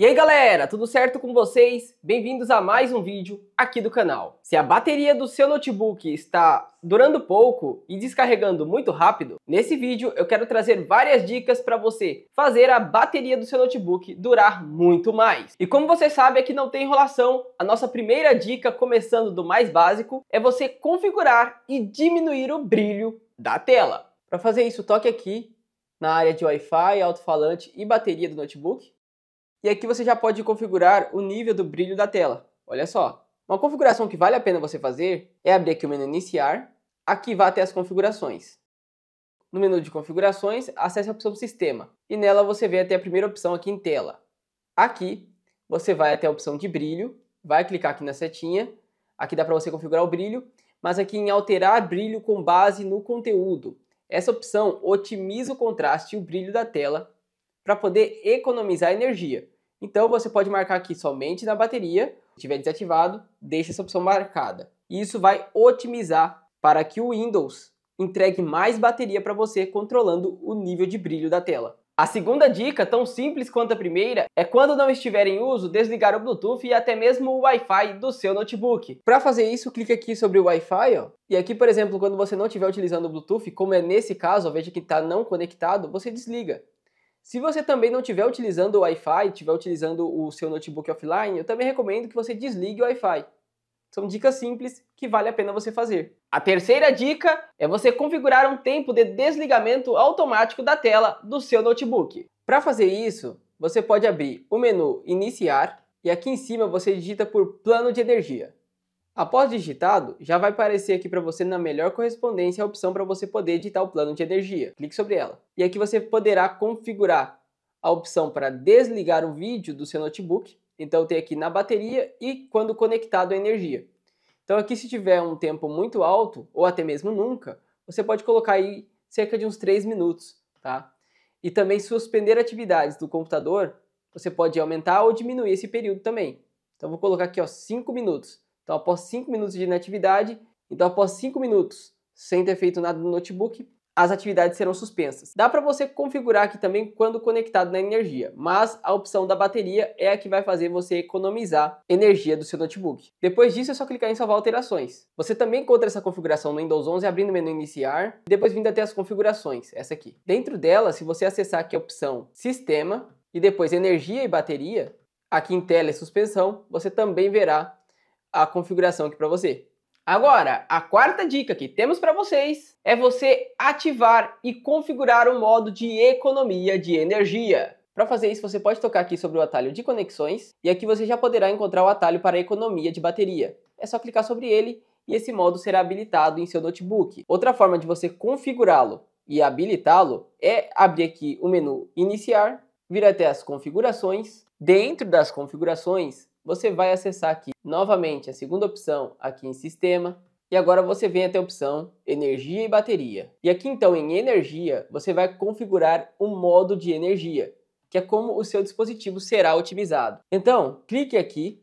E aí galera, tudo certo com vocês? Bem-vindos a mais um vídeo aqui do canal. Se a bateria do seu notebook está durando pouco e descarregando muito rápido, nesse vídeo eu quero trazer várias dicas para você fazer a bateria do seu notebook durar muito mais. E como você sabe, aqui não tem enrolação, a nossa primeira dica, começando do mais básico, é você configurar e diminuir o brilho da tela. Para fazer isso, toque aqui na área de Wi-Fi, alto-falante e bateria do notebook. E aqui você já pode configurar o nível do brilho da tela. Olha só. Uma configuração que vale a pena você fazer é abrir aqui o menu Iniciar. Aqui vá até as configurações. No menu de configurações, acesse a opção Sistema. E nela você vê até a primeira opção aqui em tela. Aqui, você vai até a opção de brilho, vai clicar aqui na setinha. Aqui dá para você configurar o brilho, mas aqui em alterar brilho com base no conteúdo. Essa opção otimiza o contraste e o brilho da tela para poder economizar energia. Então você pode marcar aqui somente na bateria, se tiver desativado, deixa essa opção marcada. E isso vai otimizar para que o Windows entregue mais bateria para você controlando o nível de brilho da tela. A segunda dica, tão simples quanto a primeira, é quando não estiver em uso, desligar o Bluetooth e até mesmo o Wi-Fi do seu notebook. Para fazer isso, clique aqui sobre o Wi-Fi, E aqui, por exemplo, quando você não estiver utilizando o Bluetooth, como é nesse caso, veja que está não conectado, você desliga. Se você também não estiver utilizando o Wi-Fi, estiver utilizando o seu notebook offline, eu também recomendo que você desligue o Wi-Fi. São dicas simples que vale a pena você fazer. A terceira dica é você configurar um tempo de desligamento automático da tela do seu notebook. Para fazer isso, você pode abrir o menu Iniciar e aqui em cima você digita por Plano de Energia. Após digitado, já vai aparecer aqui para você na melhor correspondência a opção para você poder editar o plano de energia. Clique sobre ela. E aqui você poderá configurar a opção para desligar o vídeo do seu notebook. Então tem aqui na bateria e quando conectado à energia. Então aqui se tiver um tempo muito alto, ou até mesmo nunca, você pode colocar aí cerca de uns 3 minutos, tá? E também suspender atividades do computador, você pode aumentar ou diminuir esse período também. Então vou colocar aqui 5 minutos. Então, após 5 minutos de inatividade, então após 5 minutos sem ter feito nada no notebook, as atividades serão suspensas. Dá para você configurar aqui também quando conectado na energia, mas a opção da bateria é a que vai fazer você economizar energia do seu notebook. Depois disso é só clicar em salvar alterações. Você também encontra essa configuração no Windows 11 abrindo o menu iniciar e depois vindo até as configurações, essa aqui. Dentro dela, se você acessar aqui a opção sistema e depois energia e bateria, aqui em tela e suspensão, você também verá a configuração aqui para você. Agora, a quarta dica que temos para vocês é você ativar e configurar o modo de economia de energia. Para fazer isso, você pode tocar aqui sobre o atalho de conexões e aqui você já poderá encontrar o atalho para economia de bateria. É só clicar sobre ele e esse modo será habilitado em seu notebook. Outra forma de você configurá-lo e habilitá-lo é abrir aqui o menu Iniciar, vir até as configurações. Dentro das configurações, você vai acessar aqui novamente a segunda opção aqui em Sistema. E agora você vem até a opção Energia e Bateria. E aqui então em Energia, você vai configurar o um modo de energia, que é como o seu dispositivo será otimizado. Então, clique aqui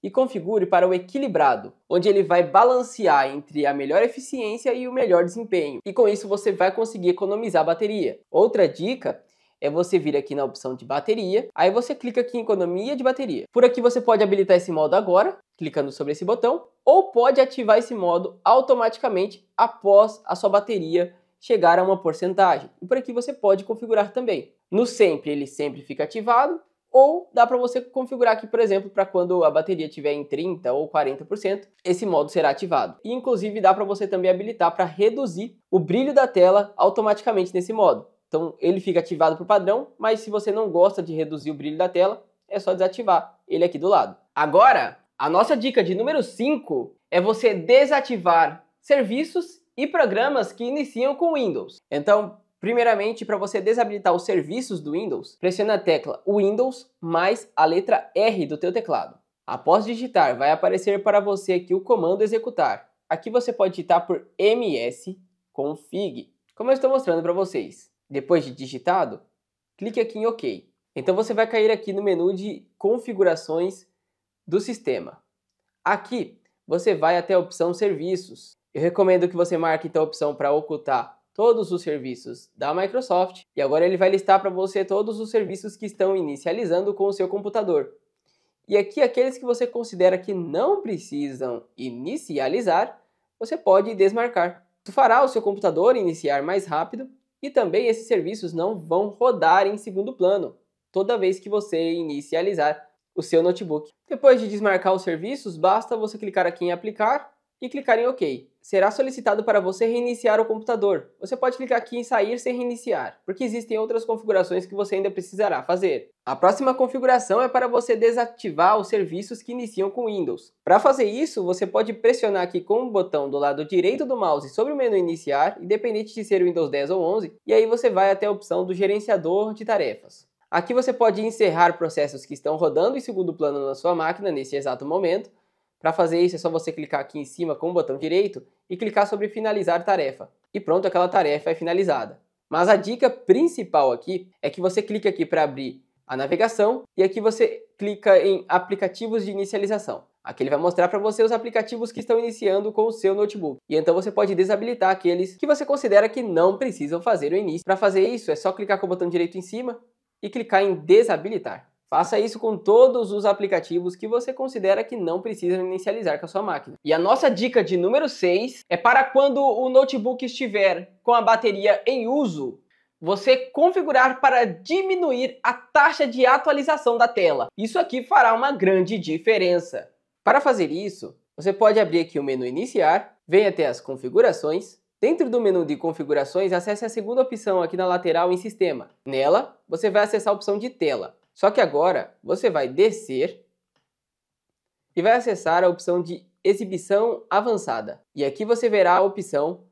e configure para o equilibrado, onde ele vai balancear entre a melhor eficiência e o melhor desempenho. E com isso você vai conseguir economizar bateria. Outra dica é você vir aqui na opção de bateria, aí você clica aqui em economia de bateria. Por aqui você pode habilitar esse modo agora, clicando sobre esse botão, ou pode ativar esse modo automaticamente após a sua bateria chegar a uma porcentagem. E por aqui você pode configurar também. No sempre, ele sempre fica ativado, ou dá para você configurar aqui, por exemplo, para quando a bateria estiver em 30 ou 40%, esse modo será ativado. E inclusive dá para você também habilitar para reduzir o brilho da tela automaticamente nesse modo. Então ele fica ativado por padrão, mas se você não gosta de reduzir o brilho da tela, é só desativar ele aqui do lado. Agora, a nossa dica de número 5 é você desativar serviços e programas que iniciam com Windows. Então, primeiramente, para você desabilitar os serviços do Windows, pressione a tecla Windows mais a letra R do teu teclado. Após digitar, vai aparecer para você aqui o comando executar. Aqui você pode digitar por msconfig, como eu estou mostrando para vocês. Depois de digitado, clique aqui em OK. Então você vai cair aqui no menu de configurações do sistema. Aqui você vai até a opção serviços. Eu recomendo que você marque então a opção para ocultar todos os serviços da Microsoft e agora ele vai listar para você todos os serviços que estão inicializando com o seu computador. E aqui aqueles que você considera que não precisam inicializar, você pode desmarcar. Isso fará o seu computador iniciar mais rápido e também esses serviços não vão rodar em segundo plano toda vez que você inicializar o seu notebook. Depois de desmarcar os serviços, basta você clicar aqui em aplicar e clicar em OK será solicitado para você reiniciar o computador. Você pode clicar aqui em sair sem reiniciar, porque existem outras configurações que você ainda precisará fazer. A próxima configuração é para você desativar os serviços que iniciam com Windows. Para fazer isso, você pode pressionar aqui com o botão do lado direito do mouse sobre o menu iniciar, independente de ser Windows 10 ou 11, e aí você vai até a opção do gerenciador de tarefas. Aqui você pode encerrar processos que estão rodando em segundo plano na sua máquina nesse exato momento, para fazer isso é só você clicar aqui em cima com o botão direito e clicar sobre finalizar tarefa. E pronto, aquela tarefa é finalizada. Mas a dica principal aqui é que você clica aqui para abrir a navegação e aqui você clica em aplicativos de inicialização. Aqui ele vai mostrar para você os aplicativos que estão iniciando com o seu notebook. E então você pode desabilitar aqueles que você considera que não precisam fazer o início. Para fazer isso, é só clicar com o botão direito em cima e clicar em desabilitar. Faça isso com todos os aplicativos que você considera que não precisam inicializar com a sua máquina. E a nossa dica de número 6 é para quando o notebook estiver com a bateria em uso, você configurar para diminuir a taxa de atualização da tela. Isso aqui fará uma grande diferença. Para fazer isso, você pode abrir aqui o menu Iniciar, vem até as configurações, Dentro do menu de configurações, acesse a segunda opção aqui na lateral em Sistema. Nela, você vai acessar a opção de tela. Só que agora você vai descer e vai acessar a opção de exibição avançada. E aqui você verá a opção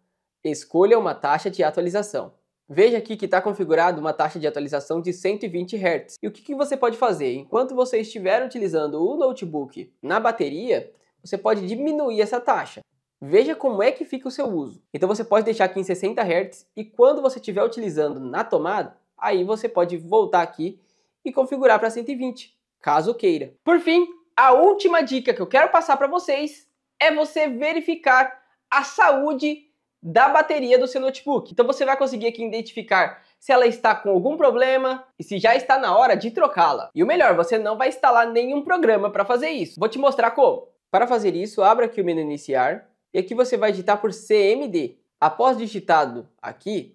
escolha uma taxa de atualização. Veja aqui que está configurado uma taxa de atualização de 120 Hz. E o que, que, você pode fazer? Enquanto você estiver utilizando o notebook na bateria, você pode diminuir essa taxa. Veja como é que fica o seu uso. Então você pode deixar aqui em 60 Hz e quando você estiver utilizando na tomada, aí você pode voltar aqui e configurar para 120, caso queira. Por fim, a última dica que eu quero passar para vocês é você verificar a saúde da bateria do seu notebook. Então você vai conseguir aqui identificar se ela está com algum problema e se já está na hora de trocá-la. E o melhor, você não vai instalar nenhum programa para fazer isso. Vou te mostrar como. Para fazer isso, abra aqui o menu iniciar e aqui você vai digitar por CMD. Após digitado aqui,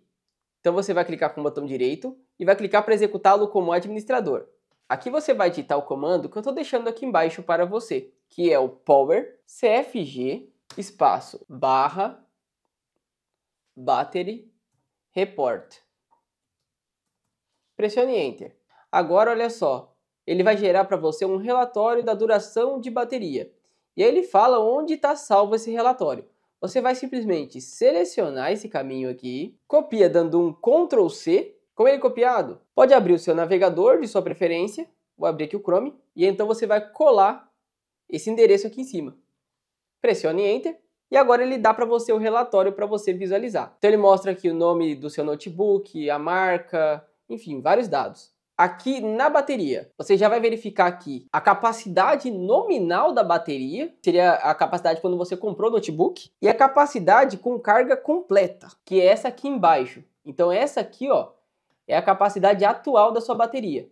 então você vai clicar com o botão direito e vai clicar para executá-lo como administrador. Aqui você vai digitar o comando que eu estou deixando aqui embaixo para você, que é o power cfg espaço barra battery report. Pressione enter. Agora olha só, ele vai gerar para você um relatório da duração de bateria. E aí ele fala onde está salvo esse relatório. Você vai simplesmente selecionar esse caminho aqui, copia dando um Ctrl C com ele é copiado, pode abrir o seu navegador de sua preferência, vou abrir aqui o Chrome, e então você vai colar esse endereço aqui em cima. Pressione Enter e agora ele dá para você o relatório para você visualizar. Então ele mostra aqui o nome do seu notebook, a marca, enfim, vários dados. Aqui na bateria, você já vai verificar aqui a capacidade nominal da bateria, seria a capacidade quando você comprou o notebook, e a capacidade com carga completa, que é essa aqui embaixo. Então essa aqui, ó, é a capacidade atual da sua bateria.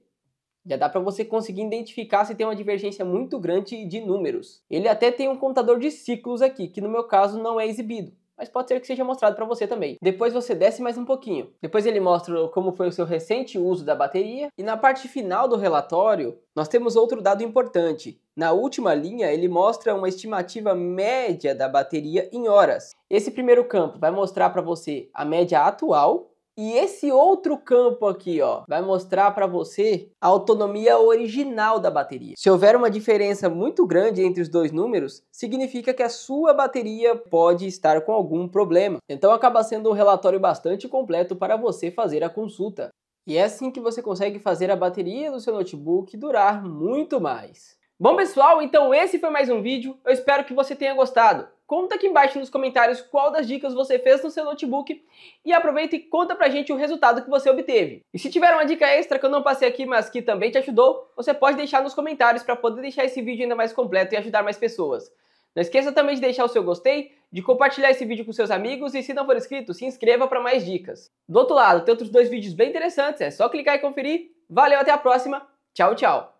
Já dá para você conseguir identificar se tem uma divergência muito grande de números. Ele até tem um contador de ciclos aqui, que no meu caso não é exibido, mas pode ser que seja mostrado para você também. Depois você desce mais um pouquinho. Depois ele mostra como foi o seu recente uso da bateria e na parte final do relatório nós temos outro dado importante. Na última linha, ele mostra uma estimativa média da bateria em horas. Esse primeiro campo vai mostrar para você a média atual e esse outro campo aqui, ó, vai mostrar para você a autonomia original da bateria. Se houver uma diferença muito grande entre os dois números, significa que a sua bateria pode estar com algum problema. Então acaba sendo um relatório bastante completo para você fazer a consulta. E é assim que você consegue fazer a bateria do seu notebook durar muito mais. Bom pessoal, então esse foi mais um vídeo. Eu espero que você tenha gostado. Conta aqui embaixo nos comentários qual das dicas você fez no seu notebook e aproveita e conta pra gente o resultado que você obteve. E se tiver uma dica extra que eu não passei aqui, mas que também te ajudou, você pode deixar nos comentários para poder deixar esse vídeo ainda mais completo e ajudar mais pessoas. Não esqueça também de deixar o seu gostei, de compartilhar esse vídeo com seus amigos e se não for inscrito, se inscreva para mais dicas. Do outro lado, tem outros dois vídeos bem interessantes, é só clicar e conferir. Valeu, até a próxima. Tchau, tchau.